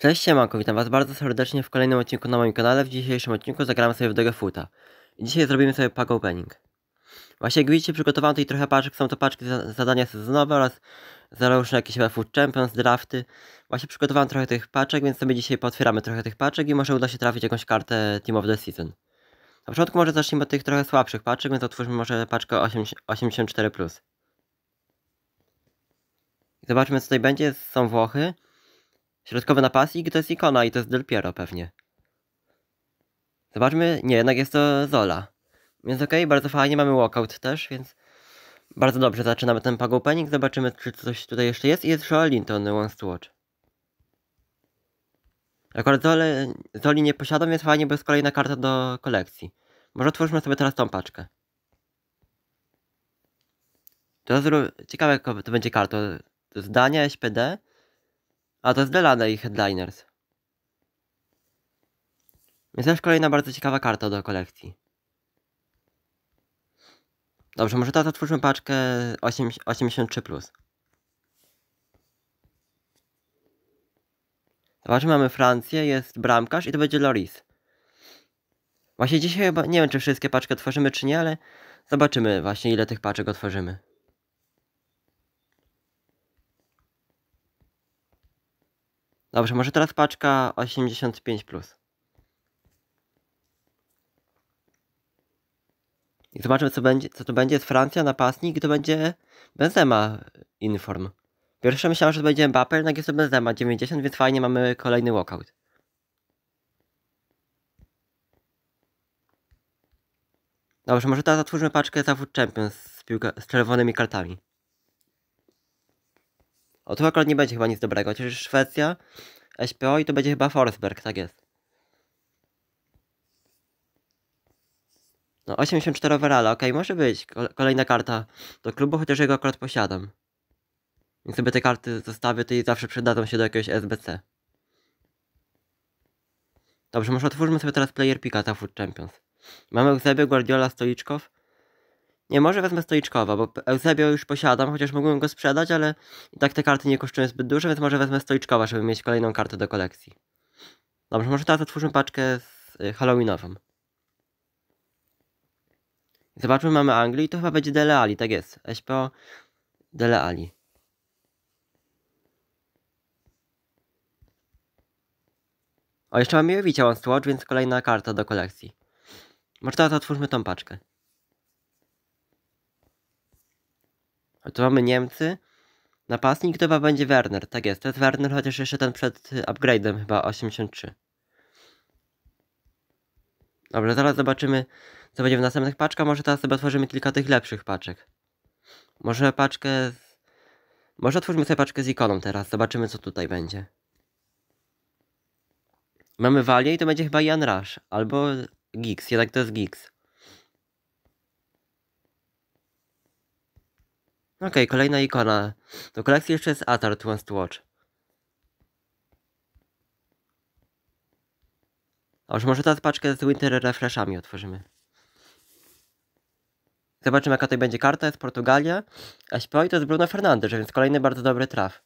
Cześć, siemanko, witam was bardzo serdecznie w kolejnym odcinku na moim kanale. W dzisiejszym odcinku zagramy sobie w I Dzisiaj zrobimy sobie pack opening. Właśnie jak widzicie, przygotowałem tutaj trochę paczek. Są to paczki za zadania sezonowe oraz załóżmy jakieś Food Champions, drafty. Właśnie przygotowałem trochę tych paczek, więc sobie dzisiaj potwieramy trochę tych paczek i może uda się trafić jakąś kartę Team of the Season. Na początku może zacznijmy od tych trochę słabszych paczek, więc otwórzmy może paczkę 84+. Zobaczmy co tutaj będzie. Są Włochy. Środkowy napastnik to jest ikona i to jest Del Piero pewnie. Zobaczmy, nie, jednak jest to Zola. Więc okej, okay, bardzo fajnie, mamy walkout też, więc bardzo dobrze zaczynamy ten pago opening, zobaczymy czy coś tutaj jeszcze jest i jest Joel Linton, Wants to Watch. Akurat Zoli, Zoli nie posiadam, więc fajnie, bo jest kolejna karta do kolekcji. Może otwórzmy sobie teraz tą paczkę. To ciekawe, jaka to będzie karta. Zdania, SPD, a to jest Delane i Headliners. Jest też kolejna bardzo ciekawa karta do kolekcji. Dobrze, może teraz otwórzmy paczkę 8, 83+. Plus. Zobaczmy, mamy Francję, jest bramkarz i to będzie Loris. Właśnie dzisiaj chyba, nie wiem czy wszystkie paczki otworzymy czy nie, ale zobaczymy właśnie ile tych paczek otworzymy. Dobrze, może teraz paczka 85+. Plus. I zobaczymy, co, będzie, co to będzie. Jest Francja, napastnik i to będzie Benzema Inform. Pierwsze myślałem, że to będzie Mbappé, jednak jest to Benzema 90, więc fajnie mamy kolejny walkout. Dobrze, może teraz otwórzmy paczkę Zawód Champions z, z czerwonymi kartami. O tu akurat nie będzie chyba nic dobrego. Chociaż Szwecja, SPO i to będzie chyba Forsberg, tak jest. No 84 overalla, ok, może być. Kolejna karta do klubu, chociaż jego akurat posiadam. Więc sobie te karty zostawię, to i zawsze przydadzą się do jakiegoś SBC. Dobrze, może otwórzmy sobie teraz Player Picka za Food Champions. Mamy Eusebio, Guardiola, Stoliczkow, nie, może wezmę stoiczkowa, bo Eusebio już posiadam, chociaż mogłem go sprzedać, ale i tak te karty nie kosztują zbyt dużo, więc może wezmę stoiczkowa, żeby mieć kolejną kartę do kolekcji. Dobrze, może teraz otwórzmy paczkę z y, Halloweenową. Zobaczmy, mamy Anglię i to chyba będzie Dele Ali, tak jest. SPO Dele Ali. O, jeszcze mamy Jowicia One Watch, więc kolejna karta do kolekcji. Może teraz otwórzmy tą paczkę. A tu mamy Niemcy. Napastnik to chyba będzie Werner. Tak jest, to jest Werner, chociaż jeszcze ten przed y, upgrade'em chyba 83. Dobra, zaraz zobaczymy, co będzie w następnych paczkach. Może teraz sobie otworzymy kilka tych lepszych paczek. Może paczkę z... Może otwórzmy sobie paczkę z ikoną teraz. Zobaczymy, co tutaj będzie. Mamy Walię i to będzie chyba Jan Rush. Albo Giggs. Jednak to jest Giggs. Okej, okay, kolejna ikona. Do kolekcji jeszcze jest Atar Twins to Watch. O, już może teraz paczkę z Winter Refreshami otworzymy. Zobaczymy jaka to będzie karta, jest Portugalia, a śpiewa to jest Bruno Fernandes, więc kolejny bardzo dobry traf.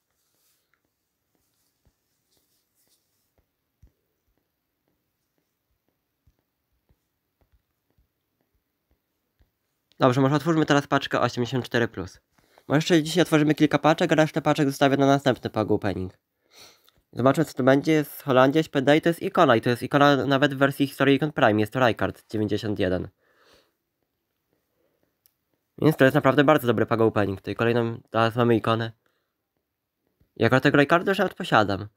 Dobrze, może otwórzmy teraz paczkę 84+. Może jeszcze dzisiaj otworzymy kilka paczek, a resztę paczek zostawię na następny pack opening. Zobaczmy co to będzie, jest Holandia, Szpeday, to jest ikona i to jest ikona nawet w wersji historii Icon Prime, jest to Rykard 91. Więc to jest naprawdę bardzo dobry pack opening, tutaj kolejną, teraz mamy ikonę. Ja akurat tego Rykarda już nawet posiadam.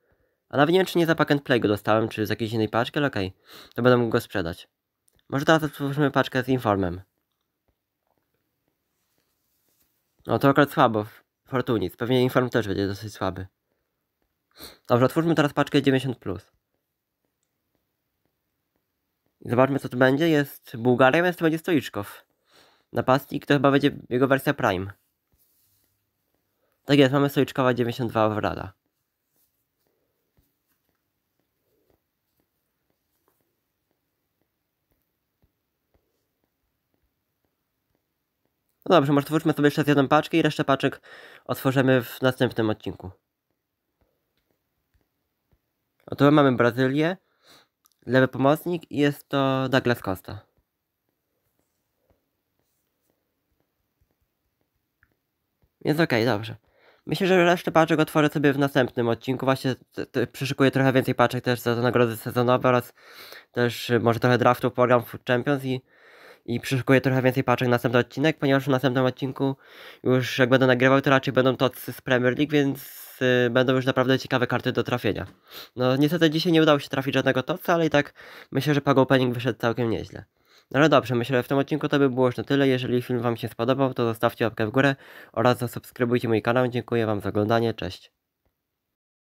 A nawet nie wiem czy nie za pack and play go dostałem, czy z jakiejś innej paczki, ale okej. Okay. To będę mógł go sprzedać. Może teraz otworzymy paczkę z Informem. No to akurat słabo. Fortunis. Pewnie Inform też będzie dosyć słaby. Dobrze, otwórzmy teraz paczkę 90. Plus. Zobaczmy co tu będzie. Jest Bułgaria, więc to będzie Stoiczkow. Napastnik to chyba będzie jego wersja Prime. Tak jest, mamy Stoiczkowa 92 Wrada. No dobrze, może otwórzmy sobie jeszcze jedną paczkę i resztę paczek otworzymy w następnym odcinku. Oto mamy Brazylię, lewy pomocnik i jest to Douglas Costa. Więc okej, okay, dobrze. Myślę, że resztę paczek otworzę sobie w następnym odcinku. Właśnie przyszykuję trochę więcej paczek też za nagrody sezonowe oraz też y, może trochę draftów Food Champions i i przyszukuję trochę więcej paczek na następny odcinek, ponieważ w następnym odcinku już jak będę nagrywał, to raczej będą to z Premier League, więc y, będą już naprawdę ciekawe karty do trafienia. No niestety dzisiaj nie udało się trafić żadnego toca, ale i tak myślę, że Pago Opening wyszedł całkiem nieźle. No ale dobrze, myślę, że w tym odcinku to by było już na tyle. Jeżeli film Wam się spodobał, to zostawcie łapkę w górę oraz zasubskrybujcie mój kanał. Dziękuję Wam za oglądanie, cześć.